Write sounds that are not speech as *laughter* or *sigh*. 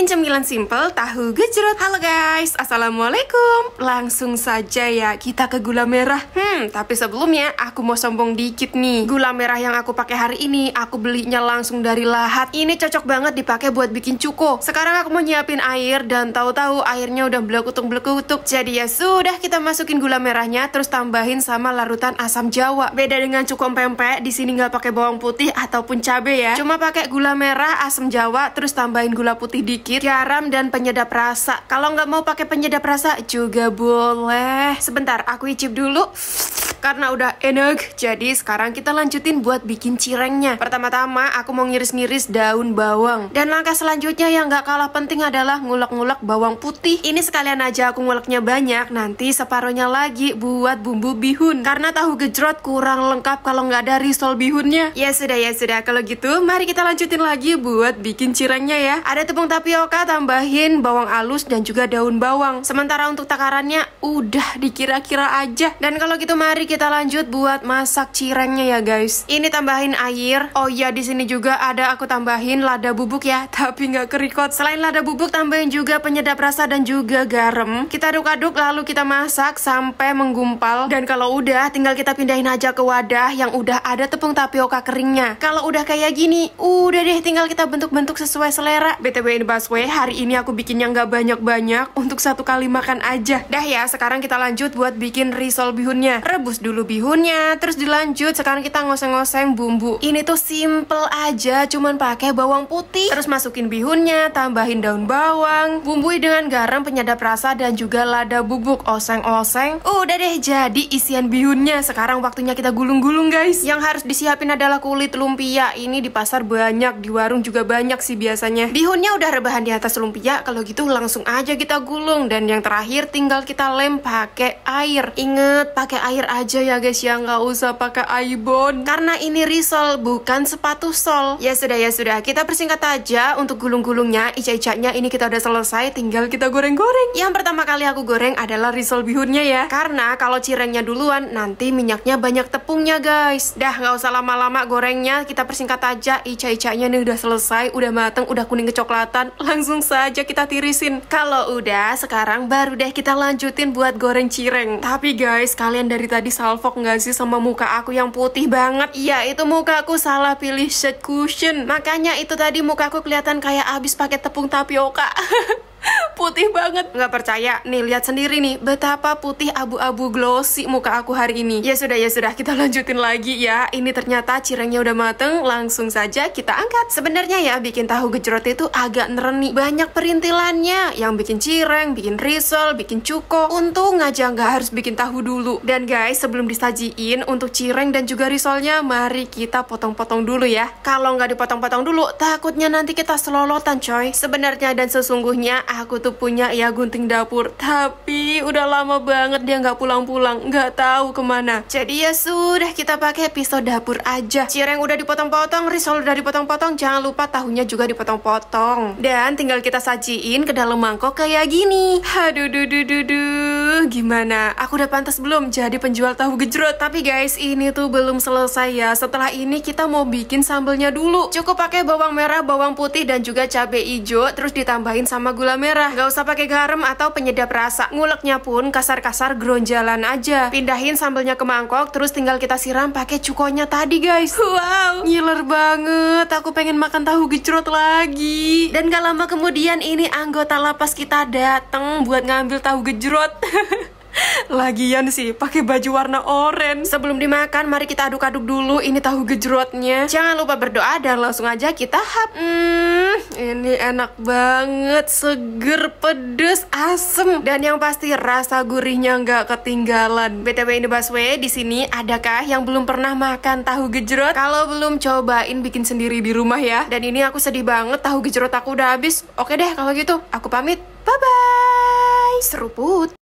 bikin cemilan simple tahu gejrot. Halo guys, assalamualaikum. Langsung saja ya kita ke gula merah. Hmm, tapi sebelumnya aku mau sombong dikit nih. Gula merah yang aku pakai hari ini aku belinya langsung dari lahat. Ini cocok banget dipakai buat bikin cuko. Sekarang aku mau nyiapin air dan tahu-tahu airnya udah belekutung belekutuk. Jadi ya sudah kita masukin gula merahnya terus tambahin sama larutan asam jawa. Beda dengan cuko pempek di sini nggak pakai bawang putih ataupun cabe ya. Cuma pakai gula merah, asam jawa terus tambahin gula putih dikit sedikit garam dan penyedap rasa. Kalau nggak mau pakai penyedap rasa juga boleh. Sebentar, aku icip dulu. Karena udah enak, jadi sekarang kita lanjutin buat bikin cirengnya. Pertama-tama aku mau ngiris-ngiris daun bawang. Dan langkah selanjutnya yang nggak kalah penting adalah ngulek-ngulek bawang putih. Ini sekalian aja aku nguleknya banyak, nanti separohnya lagi buat bumbu bihun. Karena tahu gejrot kurang lengkap kalau nggak ada risol bihunnya. Ya sudah, ya sudah. Kalau gitu, mari kita lanjutin lagi buat bikin cirengnya ya. Ada tepung tapioka, tambahin bawang alus dan juga daun bawang. Sementara untuk takarannya udah dikira-kira aja. Dan kalau gitu mari kita lanjut buat masak cirengnya ya guys. Ini tambahin air. Oh iya di sini juga ada aku tambahin lada bubuk ya, *laughs* tapi nggak kerikot. Selain lada bubuk tambahin juga penyedap rasa dan juga garam. Kita aduk-aduk lalu kita masak sampai menggumpal. Dan kalau udah tinggal kita pindahin aja ke wadah yang udah ada tepung tapioka keringnya. Kalau udah kayak gini, udah deh tinggal kita bentuk-bentuk sesuai selera. BTW ini baswe. hari ini aku bikin yang nggak banyak-banyak untuk satu kali makan aja. Dah ya, sekarang kita lanjut buat bikin risol bihunnya. Rebus dulu bihunnya, terus dilanjut sekarang kita ngoseng-ngoseng bumbu. Ini tuh simple aja, cuman pakai bawang putih, terus masukin bihunnya, tambahin daun bawang, bumbui dengan garam penyedap rasa dan juga lada bubuk oseng-oseng. Udah deh jadi isian bihunnya. Sekarang waktunya kita gulung-gulung guys. Yang harus disiapin adalah kulit lumpia. Ini di pasar banyak, di warung juga banyak sih biasanya. Bihunnya udah rebahan di atas lumpia, kalau gitu langsung aja kita gulung dan yang terakhir tinggal kita lem pakai air. inget pakai air aja aja ya guys ya nggak usah pakai Aibon karena ini risol bukan sepatu sol ya sudah ya sudah kita persingkat aja untuk gulung-gulungnya ica-icanya ini kita udah selesai tinggal kita goreng-goreng yang pertama kali aku goreng adalah risol bihunnya ya karena kalau cirengnya duluan nanti minyaknya banyak tepungnya guys dah nggak usah lama-lama gorengnya kita persingkat aja ica-icanya ini udah selesai udah mateng udah kuning kecoklatan langsung saja kita tirisin kalau udah sekarang baru deh kita lanjutin buat goreng cireng tapi guys kalian dari tadi salfok nggak sih sama muka aku yang putih banget? Iya, itu muka aku salah pilih shade cushion. Makanya itu tadi muka aku kelihatan kayak abis pakai tepung tapioka. *laughs* putih banget nggak percaya nih lihat sendiri nih betapa putih abu-abu glossy muka aku hari ini ya sudah ya sudah kita *laughs* lanjutin lagi ya ini ternyata cirengnya udah mateng langsung saja kita angkat sebenarnya ya bikin tahu gejrot itu agak nereni banyak perintilannya yang bikin cireng bikin risol bikin cuko untung aja nggak harus bikin tahu dulu dan guys sebelum disajiin untuk cireng dan juga risolnya mari kita potong-potong dulu ya kalau nggak dipotong-potong dulu takutnya nanti kita selolotan coy sebenarnya dan sesungguhnya Aku tuh punya ya gunting dapur, tapi udah lama banget dia nggak pulang-pulang, nggak tahu kemana. Jadi ya sudah kita pakai pisau dapur aja. Cireng udah dipotong-potong, risol udah dipotong-potong, jangan lupa tahunya juga dipotong-potong. Dan tinggal kita sajiin ke dalam mangkok kayak gini. Aduh, duh, duh, duh, duh. gimana? Aku udah pantas belum jadi penjual tahu gejrot? Tapi guys, ini tuh belum selesai ya. Setelah ini kita mau bikin sambelnya dulu. Cukup pakai bawang merah, bawang putih, dan juga cabai hijau, terus ditambahin sama gula merah, gak usah pakai garam atau penyedap rasa. Nguleknya pun kasar-kasar gronjalan aja. Pindahin sambelnya ke mangkok, terus tinggal kita siram pakai cukonya tadi guys. Wow, ngiler banget. Aku pengen makan tahu gejrot lagi. Dan gak lama kemudian ini anggota lapas kita dateng buat ngambil tahu gejrot. *laughs* Lagian sih, pakai baju warna oranye. Sebelum dimakan, mari kita aduk-aduk dulu ini tahu gejrotnya. Jangan lupa berdoa dan langsung aja kita hap. Hmm, ini enak banget, seger, pedes, asem, dan yang pasti rasa gurihnya nggak ketinggalan. BTW ini baswed di sini adakah yang belum pernah makan tahu gejrot? Kalau belum, cobain bikin sendiri di rumah ya. Dan ini aku sedih banget, tahu gejrot aku udah habis. Oke deh, kalau gitu, aku pamit. Bye-bye. Seruput.